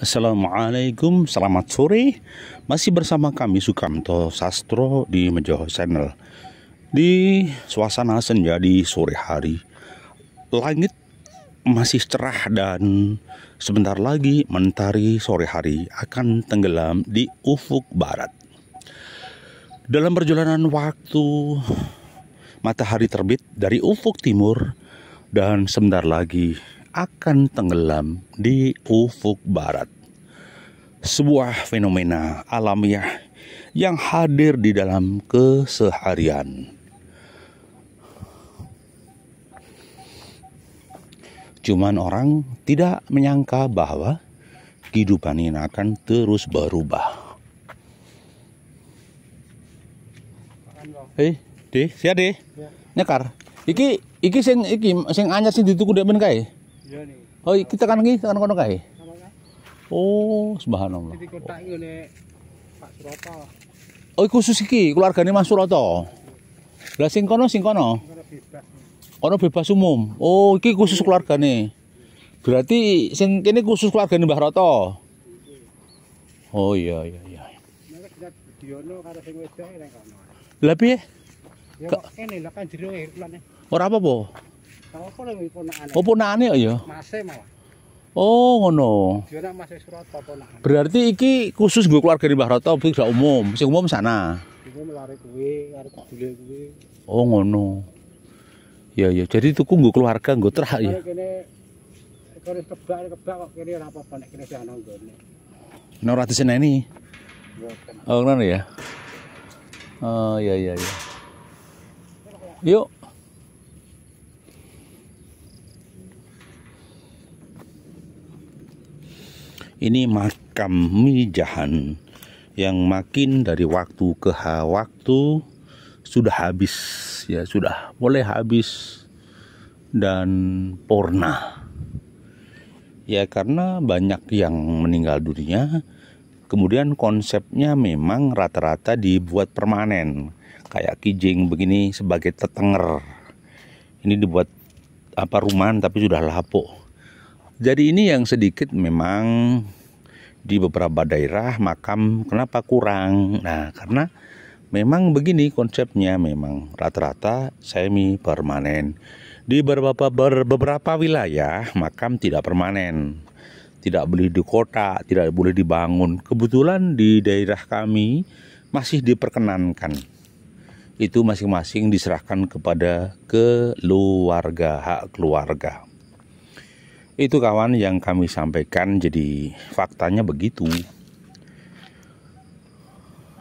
Assalamualaikum, selamat sore. Masih bersama kami Sukamto Sastro di Mejoho Channel. Di suasana senja di sore hari, langit masih cerah dan sebentar lagi mentari sore hari akan tenggelam di ufuk barat. Dalam perjalanan waktu, matahari terbit dari ufuk timur dan sebentar lagi akan tenggelam di ufuk barat. Sebuah fenomena alamiah yang hadir di dalam keseharian. Cuman orang tidak menyangka bahwa kehidupan ini akan terus berubah. Hei, eh, deh, siap deh? Ya. Nyekar. Iki iki sing iki sing anyar sing dituku dek men Iya oh, kita kan lagi kan kono kae. Oh, subhanallah. Di Oh, khusus iki keluargane Mas Suroto. Lah sing kono sing kono. Kono bebas umum. Oh, iki khusus keluargane. Berarti sing kene khusus keluargane Mbah Roto. Oh iya iya iya. Nek Diono karo sing wedok nang kono. Lah piye? Ya kene lah kan jero Ora apa-apa. Oh yang aneh ya? Mase malah. Oh, ngono. Dia nak mase Surata ponakane. Berarti iki khusus keluar keluarga Mbah tapi tidak umum, sing umum sana. Umum lari kuwi, lari kuwi. Oh, ngono. Ya ya. Jadi tuku gue keluarga gue terah ya. Kene kebak kebak kok kene ora apa-apa nek kene ana nggone. ora diseneni. Iya, kan. Oh, ngono ya. Oh, iya iya iya. Yuk. Ini makam mijahan yang makin dari waktu ke waktu sudah habis ya sudah mulai habis dan porna ya karena banyak yang meninggal dunia kemudian konsepnya memang rata-rata dibuat permanen kayak kijing begini sebagai tetenger ini dibuat apa rumah tapi sudah lapuk jadi ini yang sedikit memang di beberapa daerah makam kenapa kurang. Nah, karena memang begini konsepnya memang rata-rata semi permanen. Di beberapa beberapa wilayah makam tidak permanen. Tidak boleh di kota, tidak boleh dibangun. Kebetulan di daerah kami masih diperkenankan. Itu masing-masing diserahkan kepada keluarga, hak keluarga. Itu kawan yang kami sampaikan jadi faktanya begitu.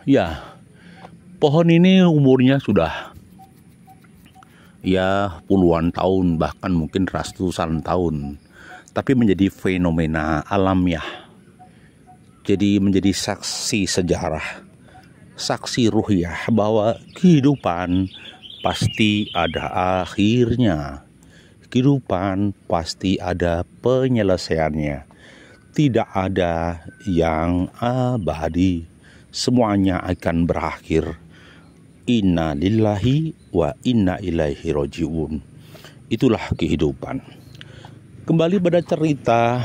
Ya, pohon ini umurnya sudah ya puluhan tahun bahkan mungkin ratusan tahun tapi menjadi fenomena alamiah jadi menjadi saksi sejarah saksi ruhiah bahwa kehidupan pasti ada akhirnya kehidupan pasti ada penyelesaiannya. Tidak ada yang abadi. Semuanya akan berakhir. Inna lillahi wa inna ilaihi rojiun. Itulah kehidupan. Kembali pada cerita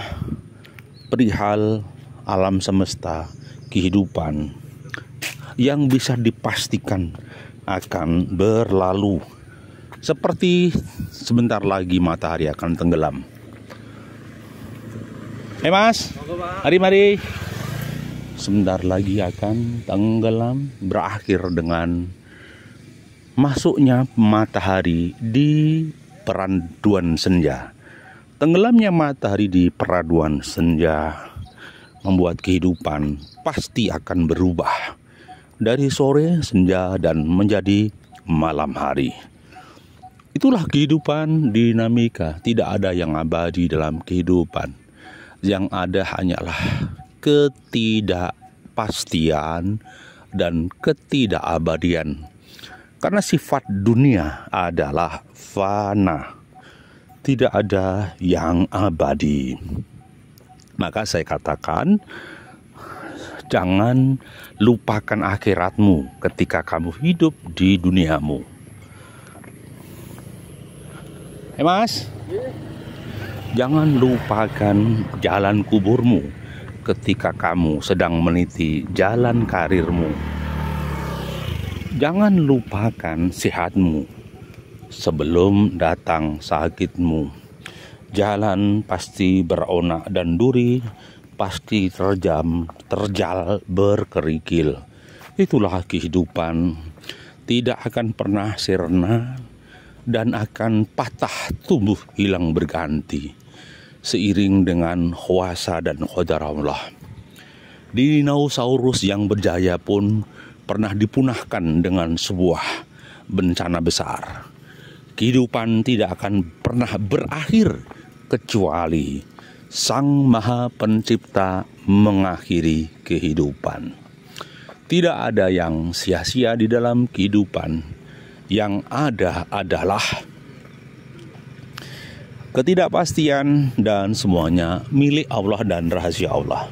perihal alam semesta kehidupan yang bisa dipastikan akan berlalu seperti sebentar lagi matahari akan tenggelam. Eh hey, mas, mari mari. Sebentar lagi akan tenggelam berakhir dengan masuknya matahari di peraduan senja. Tenggelamnya matahari di peraduan senja membuat kehidupan pasti akan berubah dari sore, senja, dan menjadi malam hari. Itulah kehidupan dinamika, tidak ada yang abadi dalam kehidupan. Yang ada hanyalah ketidakpastian dan ketidakabadian. Karena sifat dunia adalah fana. Tidak ada yang abadi. Maka saya katakan jangan lupakan akhiratmu ketika kamu hidup di duniamu. Eh mas, jangan lupakan jalan kuburmu ketika kamu sedang meniti jalan karirmu. Jangan lupakan sehatmu sebelum datang sakitmu. Jalan pasti beronak dan duri, pasti terjam, terjal, berkerikil. Itulah kehidupan. Tidak akan pernah sirna, dan akan patah tumbuh hilang berganti seiring dengan kuasa dan Khodaramlah. Dinosaurus yang berjaya pun pernah dipunahkan dengan sebuah bencana besar. Kehidupan tidak akan pernah berakhir kecuali Sang Maha Pencipta mengakhiri kehidupan. Tidak ada yang sia-sia di dalam kehidupan yang ada adalah ketidakpastian dan semuanya milik Allah dan rahasia Allah.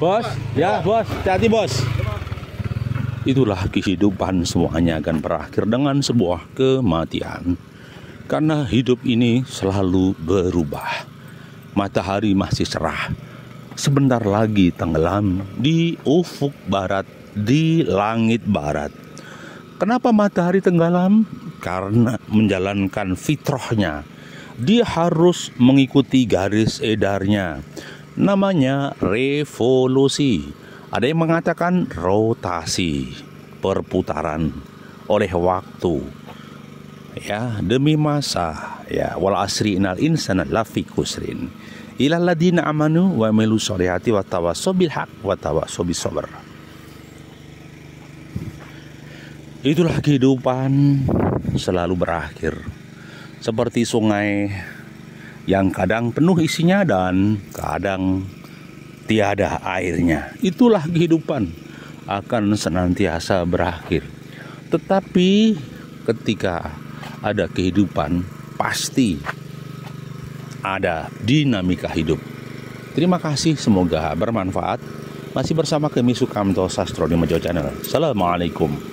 Bos, ya bos, hati bos. Itulah kehidupan semuanya akan berakhir dengan sebuah kematian. Karena hidup ini selalu berubah. Matahari masih cerah. Sebentar lagi tenggelam di ufuk barat, di langit barat Kenapa matahari tenggelam? Karena menjalankan fitrahnya. Dia harus mengikuti garis edarnya. Namanya revolusi. Ada yang mengatakan rotasi, perputaran oleh waktu. Ya, demi masa. Ya, wal asri inal insana lafi kusrin. Ilal ladina amanu wa milu hati wa tawasobil hak wa sobi sabr. Itulah kehidupan selalu berakhir. Seperti sungai yang kadang penuh isinya dan kadang tiada airnya. Itulah kehidupan akan senantiasa berakhir. Tetapi ketika ada kehidupan pasti ada dinamika hidup. Terima kasih, semoga bermanfaat. Masih bersama kami Sukamto Sastro di Mojo Channel. Assalamualaikum.